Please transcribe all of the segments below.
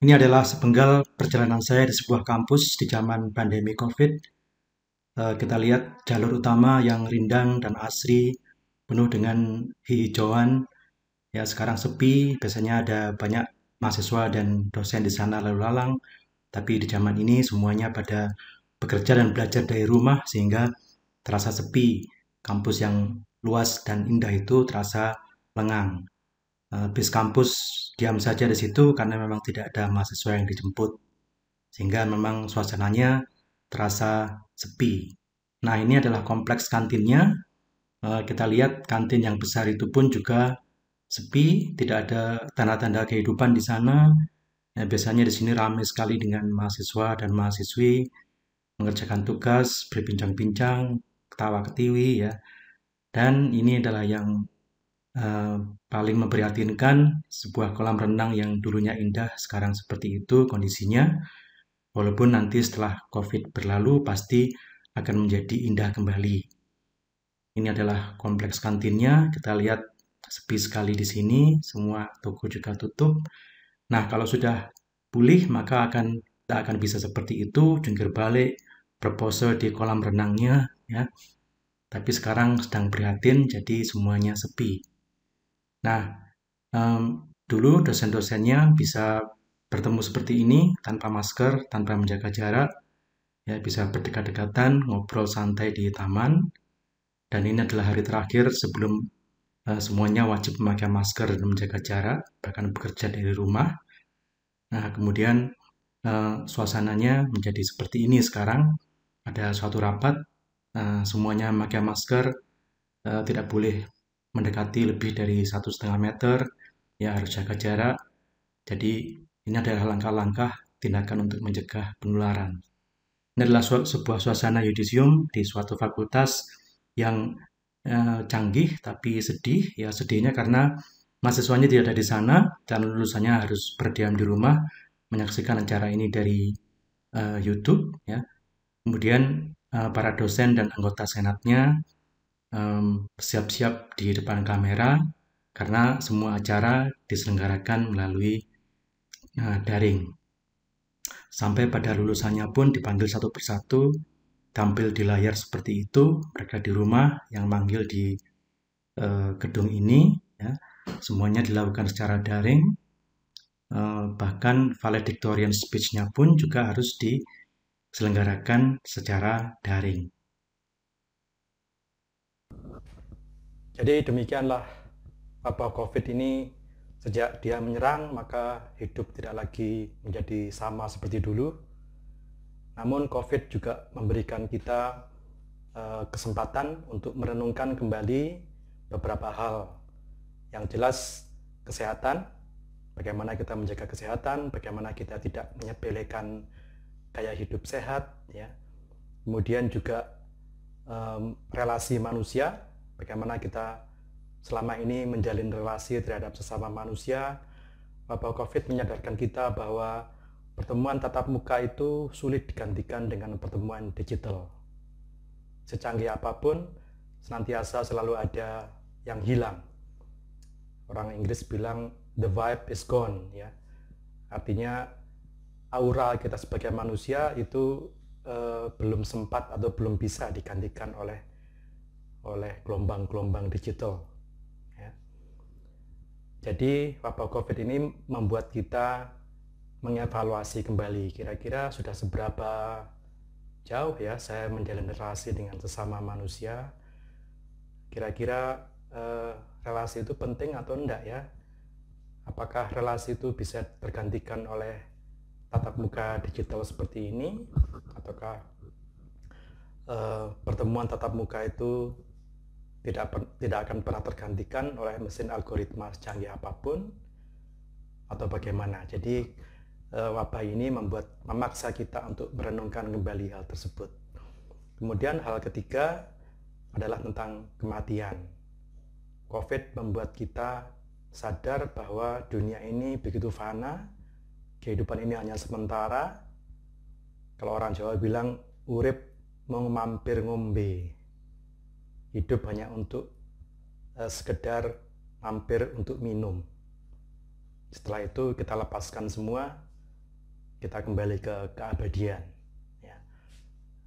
Ini adalah sepenggal perjalanan saya di sebuah kampus di zaman pandemi COVID. Eh, kita lihat jalur utama yang rindang dan asri, penuh dengan hijauan. Ya sekarang sepi, biasanya ada banyak mahasiswa dan dosen di sana lalu lalang. Tapi di zaman ini semuanya pada bekerja dan belajar dari rumah sehingga terasa sepi. Kampus yang luas dan indah itu terasa lengang. Eh, bis kampus diam saja di situ karena memang tidak ada mahasiswa yang dijemput. Sehingga memang suasananya terasa sepi. Nah, ini adalah kompleks kantinnya. Eh, kita lihat kantin yang besar itu pun juga sepi, tidak ada tanda-tanda kehidupan di sana. Nah, biasanya di sini ramai sekali dengan mahasiswa dan mahasiswi mengerjakan tugas, berbincang-bincang, ketawa ketiwi ya. Dan ini adalah yang uh, paling memprihatinkan sebuah kolam renang yang dulunya indah sekarang seperti itu kondisinya. Walaupun nanti setelah COVID berlalu pasti akan menjadi indah kembali. Ini adalah kompleks kantinnya. Kita lihat sepi sekali di sini, semua toko juga tutup. Nah, kalau sudah pulih maka akan tak akan bisa seperti itu jungkir balik proposal di kolam renangnya ya tapi sekarang sedang prihatin jadi semuanya sepi Nah, um, dulu dosen-dosennya bisa bertemu seperti ini tanpa masker, tanpa menjaga jarak, ya bisa berdekat-dekatan, ngobrol santai di taman. Dan ini adalah hari terakhir sebelum uh, semuanya wajib memakai masker dan menjaga jarak, bahkan bekerja dari rumah. Nah, kemudian uh, suasananya menjadi seperti ini sekarang. Ada suatu rapat, uh, semuanya memakai masker, uh, tidak boleh mendekati lebih dari satu setengah meter, ya harus jaga jarak. Jadi ini adalah langkah-langkah tindakan untuk mencegah penularan. Ini adalah sebuah suasana yudisium di suatu fakultas yang eh, canggih tapi sedih. Ya sedihnya karena mahasiswanya tidak ada di sana dan lulusannya harus berdiam di rumah menyaksikan acara ini dari eh, YouTube. Ya, kemudian eh, para dosen dan anggota senatnya siap-siap di depan kamera karena semua acara diselenggarakan melalui uh, daring. Sampai pada lulusannya pun dipanggil satu persatu, tampil di layar seperti itu, mereka di rumah yang manggil di uh, gedung ini, ya. semuanya dilakukan secara daring, uh, bahkan valedictorian speech-nya pun juga harus diselenggarakan secara daring. Jadi demikianlah apa COVID ini sejak dia menyerang maka hidup tidak lagi menjadi sama seperti dulu. Namun COVID juga memberikan kita eh, kesempatan untuk merenungkan kembali beberapa hal. Yang jelas kesehatan, bagaimana kita menjaga kesehatan, bagaimana kita tidak menyepelekan gaya hidup sehat, ya. Kemudian juga um, relasi manusia bagaimana kita selama ini menjalin relasi terhadap sesama manusia. Wabah COVID menyadarkan kita bahwa pertemuan tatap muka itu sulit digantikan dengan pertemuan digital. Secanggih apapun, senantiasa selalu ada yang hilang. Orang Inggris bilang the vibe is gone ya. Artinya aura kita sebagai manusia itu eh, belum sempat atau belum bisa digantikan oleh oleh gelombang-gelombang digital. Ya. Jadi wabah COVID ini membuat kita mengevaluasi kembali kira-kira sudah seberapa jauh ya saya menjalin relasi dengan sesama manusia. Kira-kira eh, relasi itu penting atau enggak ya? Apakah relasi itu bisa tergantikan oleh tatap muka digital seperti ini ataukah eh, pertemuan tatap muka itu tidak tidak akan pernah tergantikan oleh mesin algoritma secanggih apapun atau bagaimana. Jadi eh, wabah ini membuat memaksa kita untuk merenungkan kembali hal tersebut. Kemudian hal ketiga adalah tentang kematian. COVID membuat kita sadar bahwa dunia ini begitu fana, kehidupan ini hanya sementara. Kalau orang Jawa bilang urip mau mampir ngombe hidup hanya untuk uh, sekedar mampir untuk minum. Setelah itu kita lepaskan semua, kita kembali ke keabadian. Ya.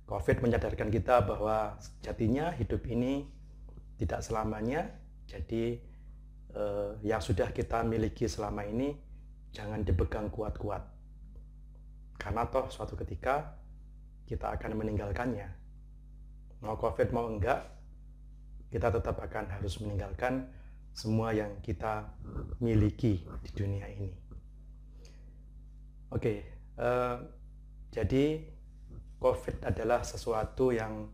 COVID menyadarkan kita bahwa sejatinya hidup ini tidak selamanya, jadi uh, yang sudah kita miliki selama ini jangan dipegang kuat-kuat. Karena toh suatu ketika kita akan meninggalkannya. Mau COVID mau enggak, kita tetap akan harus meninggalkan semua yang kita miliki di dunia ini. Oke, okay, uh, eh, jadi COVID adalah sesuatu yang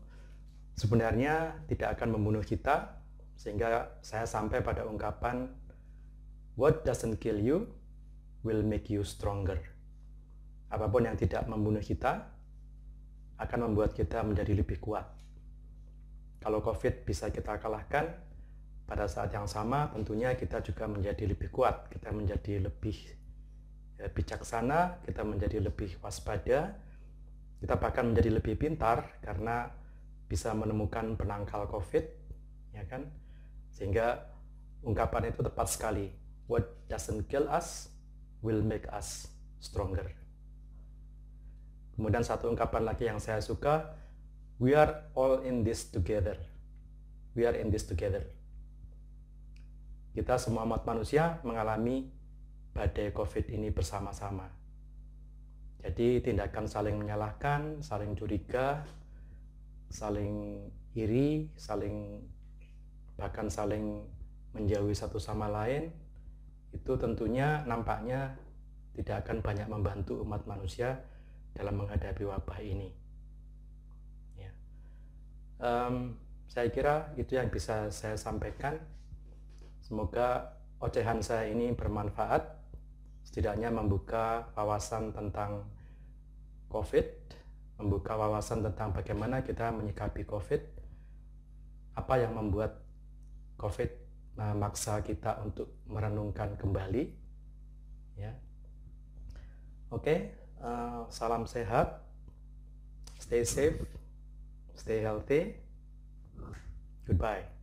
sebenarnya tidak akan membunuh kita, sehingga saya sampai pada ungkapan "What doesn't kill you will make you stronger." Apapun yang tidak membunuh kita akan membuat kita menjadi lebih kuat. Kalau COVID bisa kita kalahkan, pada saat yang sama tentunya kita juga menjadi lebih kuat, kita menjadi lebih eh, bijaksana, kita menjadi lebih waspada, kita bahkan menjadi lebih pintar karena bisa menemukan penangkal COVID, ya kan? Sehingga ungkapan itu tepat sekali. What doesn't kill us will make us stronger. Kemudian satu ungkapan lagi yang saya suka, we are all in this together. We are in this together. Kita semua umat manusia mengalami badai COVID ini bersama-sama. Jadi tindakan saling menyalahkan, saling curiga, saling iri, saling bahkan saling menjauhi satu sama lain itu tentunya nampaknya tidak akan banyak membantu umat manusia dalam menghadapi wabah ini um, saya kira itu yang bisa saya sampaikan. Semoga ocehan saya ini bermanfaat, setidaknya membuka wawasan tentang COVID, membuka wawasan tentang bagaimana kita menyikapi COVID, apa yang membuat COVID memaksa eh, kita untuk merenungkan kembali. Ya. Oke, okay, uh, eh, salam sehat, stay safe. Stay healthy. Mm. Goodbye.